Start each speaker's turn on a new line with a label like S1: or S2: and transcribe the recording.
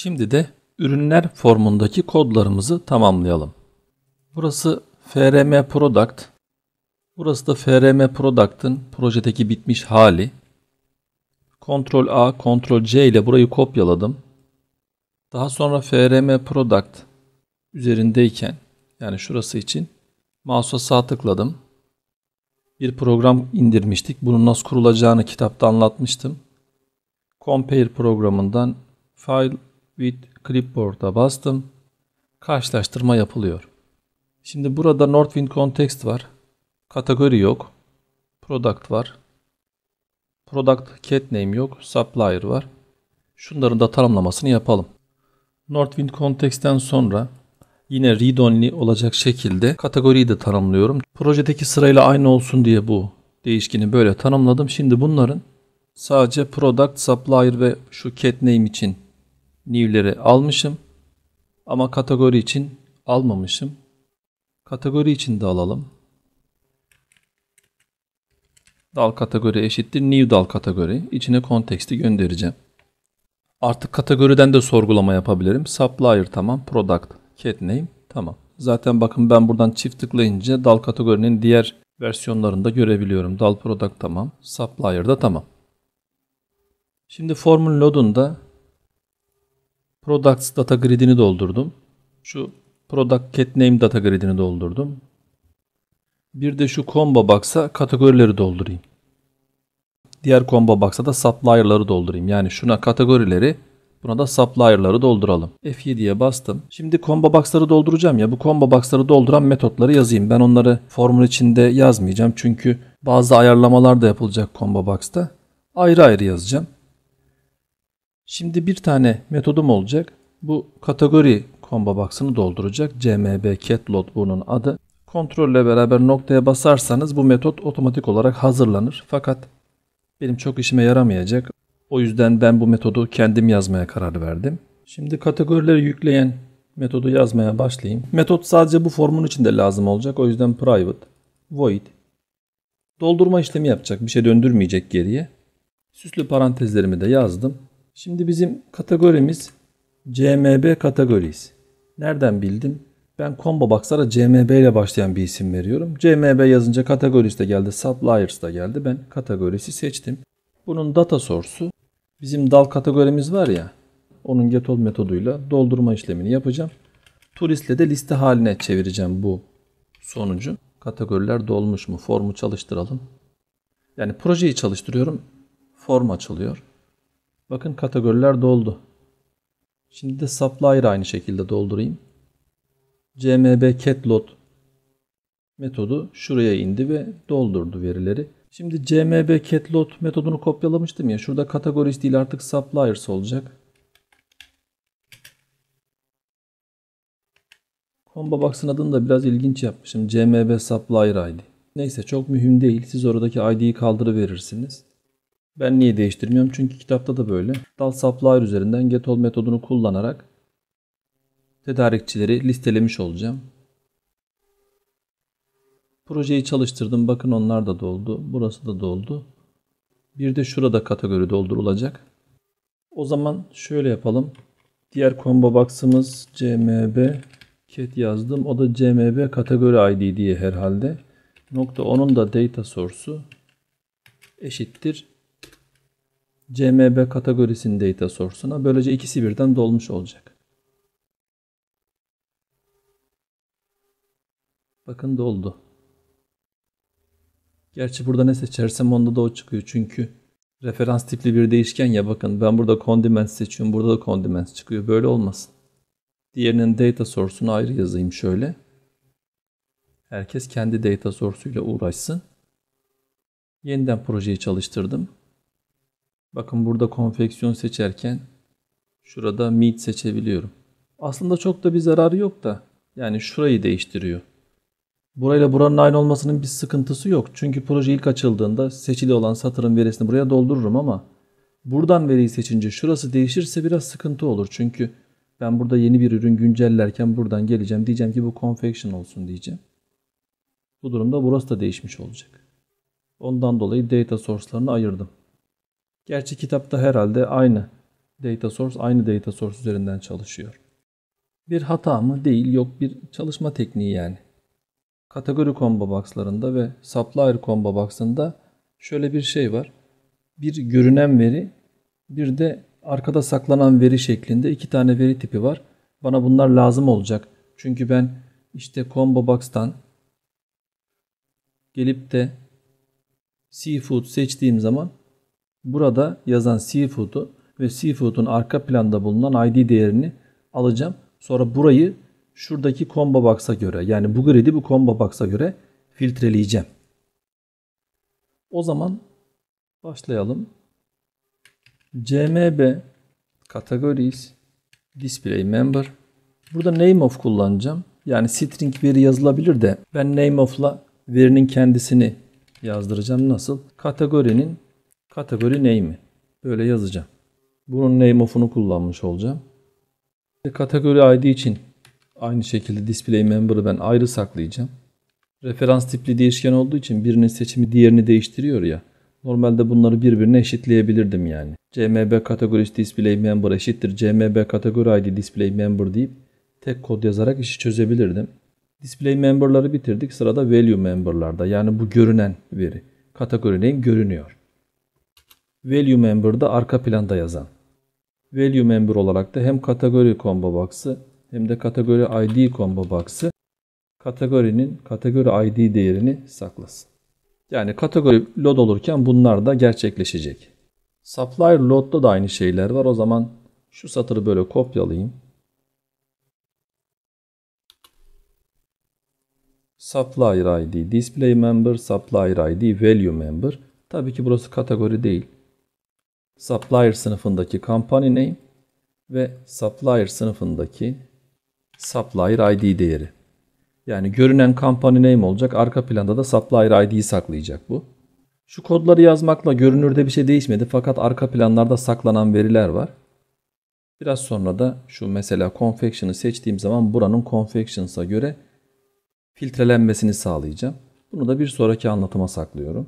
S1: Şimdi de ürünler formundaki kodlarımızı tamamlayalım. Burası FRM Product. Burası da FRM Product'ın projedeki bitmiş hali. Ctrl A, Ctrl C ile burayı kopyaladım. Daha sonra FRM Product üzerindeyken yani şurası için mouse'a sağ tıkladım. Bir program indirmiştik. Bunun nasıl kurulacağını kitapta anlatmıştım. Compare programından File with clipboard'a bastım. Karşılaştırma yapılıyor. Şimdi burada Northwind Context var. Kategori yok. Product var. Product cat name yok. Supplier var. Şunların da tanımlamasını yapalım. Northwind Context'ten sonra yine read-only olacak şekilde kategoriyi de tanımlıyorum. Projedeki sırayla aynı olsun diye bu değişkini böyle tanımladım. Şimdi bunların sadece product, supplier ve şu cat name için new'leri almışım ama kategori için almamışım. Kategori için de alalım. Dal kategori eşittir new dal kategori. İçine konteksti göndereceğim. Artık kategoriden de sorgulama yapabilirim. Supplier tamam. Product. Cat name tamam. Zaten bakın ben buradan çift tıklayınca dal kategorinin diğer versiyonlarında görebiliyorum. Dal product tamam. Supplier da tamam. Şimdi formun load'unda Products data grid'ini doldurdum. Şu product cat name data grid'ini doldurdum. Bir de şu combo box'a kategorileri doldurayım. Diğer combo box'a da supplier'ları doldurayım. Yani şuna kategorileri, buna da supplier'ları dolduralım. F7'ye bastım. Şimdi combo box'ları dolduracağım ya. Bu combo box'ları dolduran metotları yazayım. Ben onları formun içinde yazmayacağım. Çünkü bazı ayarlamalar da yapılacak combo box'ta. Ayrı ayrı yazacağım. Şimdi bir tane metodum olacak. Bu kategori combo box'ını dolduracak. CMB catload bunun adı. Kontrolle beraber noktaya basarsanız bu metot otomatik olarak hazırlanır. Fakat benim çok işime yaramayacak. O yüzden ben bu metodu kendim yazmaya karar verdim. Şimdi kategorileri yükleyen metodu yazmaya başlayayım. Metot sadece bu formun içinde lazım olacak. O yüzden private void doldurma işlemi yapacak. Bir şey döndürmeyecek geriye. Süslü parantezlerimi de yazdım. Şimdi bizim kategorimiz CMB kategorisiz. Nereden bildim? Ben combo box'lara CMB ile başlayan bir isim veriyorum. CMB yazınca kategorisi de geldi, suppliers da geldi. Ben kategorisi seçtim. Bunun data source'u bizim dal kategorimiz var ya. Onun getol metoduyla doldurma işlemini yapacağım. Turistle de liste haline çevireceğim bu sonucu. Kategoriler dolmuş mu? Formu çalıştıralım. Yani projeyi çalıştırıyorum. Form açılıyor. Bakın kategoriler doldu. Şimdi de supplier aynı şekilde doldurayım. CMB catlot metodu şuraya indi ve doldurdu verileri. Şimdi CMB catlot metodunu kopyalamıştım ya. Şurada kategorist değil artık suppliers olacak. Combo Box'ın adını da biraz ilginç yapmışım. CMB supplier ID. Neyse çok mühim değil. Siz oradaki ID'yi kaldırıverirsiniz. Ben niye değiştirmiyorum? Çünkü kitapta da böyle. Dal supplier üzerinden getol metodunu kullanarak tedarikçileri listelemiş olacağım. Projeyi çalıştırdım. Bakın onlar da doldu. Burası da doldu. Bir de şurada kategori doldurulacak. O zaman şöyle yapalım. Diğer combo box'ımız cmb ket yazdım. O da cmb kategori id diye herhalde. Nokta onun da data source'u eşittir CMB kategorisindeydi data sorsuna. Böylece ikisi birden dolmuş olacak. Bakın doldu. Gerçi burada ne seçersem onda da o çıkıyor. Çünkü referans tipli bir değişken ya bakın ben burada condiments seçiyorum. Burada da condiments çıkıyor. Böyle olmasın. Diğerinin data source'unu ayrı yazayım şöyle. Herkes kendi data source'uyla uğraşsın. Yeniden projeyi çalıştırdım. Bakın burada konfeksiyon seçerken şurada meat seçebiliyorum. Aslında çok da bir zararı yok da yani şurayı değiştiriyor. Burayla buranın aynı olmasının bir sıkıntısı yok. Çünkü proje ilk açıldığında seçili olan satırın verisini buraya doldururum ama buradan veriyi seçince şurası değişirse biraz sıkıntı olur. Çünkü ben burada yeni bir ürün güncellerken buradan geleceğim. Diyeceğim ki bu confection olsun diyeceğim. Bu durumda burası da değişmiş olacak. Ondan dolayı data source'larını ayırdım. Gerçi kitapta herhalde aynı data source aynı data source üzerinden çalışıyor. Bir hata mı? Değil. Yok bir çalışma tekniği yani. Kategori combo box'larında ve supplier combo box'ında şöyle bir şey var. Bir görünen veri, bir de arkada saklanan veri şeklinde iki tane veri tipi var. Bana bunlar lazım olacak. Çünkü ben işte combo box'tan gelip de seafood seçtiğim zaman burada yazan seafood'u ve seafood'un arka planda bulunan ID değerini alacağım. Sonra burayı şuradaki combo box'a göre yani bu gridi bu combo box'a göre filtreleyeceğim. O zaman başlayalım. CMB categories display member burada name of kullanacağım. Yani string veri yazılabilir de ben name of'la verinin kendisini yazdıracağım. Nasıl? Kategorinin Kategori name'i. Böyle yazacağım. Bunun name of'unu kullanmış olacağım. İşte kategori ID için aynı şekilde display member'ı ben ayrı saklayacağım. Referans tipli değişken olduğu için birinin seçimi diğerini değiştiriyor ya. Normalde bunları birbirine eşitleyebilirdim yani. CMB kategorisi display member eşittir CMB kategori ID display member deyip tek kod yazarak işi çözebilirdim. Display member'ları bitirdik. Sırada value member'larda yani bu görünen veri. Kategori name görünüyor value member'da arka planda yazan. Value member olarak da hem kategori combo box'ı hem de kategori ID combo box'ı kategorinin kategori ID değerini saklasın. Yani kategori load olurken bunlar da gerçekleşecek. Supplier load'da da aynı şeyler var. O zaman şu satırı böyle kopyalayayım. Supplier ID Display Member, Supplier ID Value Member. Tabii ki burası kategori değil supplier sınıfındaki company name ve supplier sınıfındaki supplier ID değeri. Yani görünen company name olacak. Arka planda da supplier ID'yi saklayacak bu. Şu kodları yazmakla görünürde bir şey değişmedi fakat arka planlarda saklanan veriler var. Biraz sonra da şu mesela confection'ı seçtiğim zaman buranın confections'a göre filtrelenmesini sağlayacağım. Bunu da bir sonraki anlatıma saklıyorum.